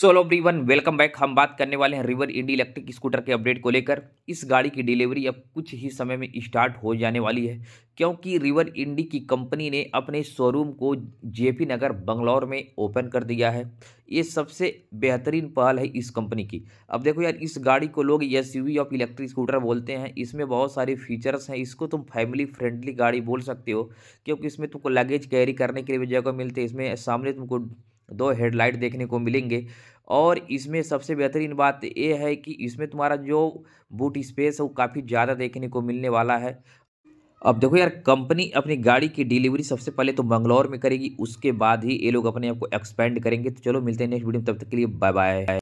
solo one welcome back हम बात करने वाले हैं रिवर इंडी इलेक्ट्रिक स्कूटर के अपडेट को लेकर इस गाड़ी की डिलीवरी अब कुछ ही समय में स्टार्ट हो जाने वाली है क्योंकि रिवर इंडी की कंपनी ने अपने शोरूम को जेपी नगर बंगलौर में ओपन कर दिया है ये सबसे बेहतरीन पहल है इस कंपनी की अब देखो यार इस गाड़ी को लोग S U of electric scooter बोलते हैं इसमें बहुत सारे फीचर्स हैं इसको तुम फैमिली फ्रेंडली गाड़ी बोल सकते हो क्योंकि इसमें तुमको लगेज कैरी करने के लिए भी जगह मिलती है इसमें सामने तुमको दो हेडलाइट देखने को मिलेंगे और इसमें सबसे बेहतरीन बात ये है कि इसमें तुम्हारा जो बूट स्पेस है वो काफ़ी ज़्यादा देखने को मिलने वाला है अब देखो यार कंपनी अपनी गाड़ी की डिलीवरी सबसे पहले तो बंगलौर में करेगी उसके बाद ही ये लोग अपने आप को एक्सपेंड करेंगे तो चलो मिलते हैं नेक्स्ट वीडियो में तब तक के लिए बाय बाय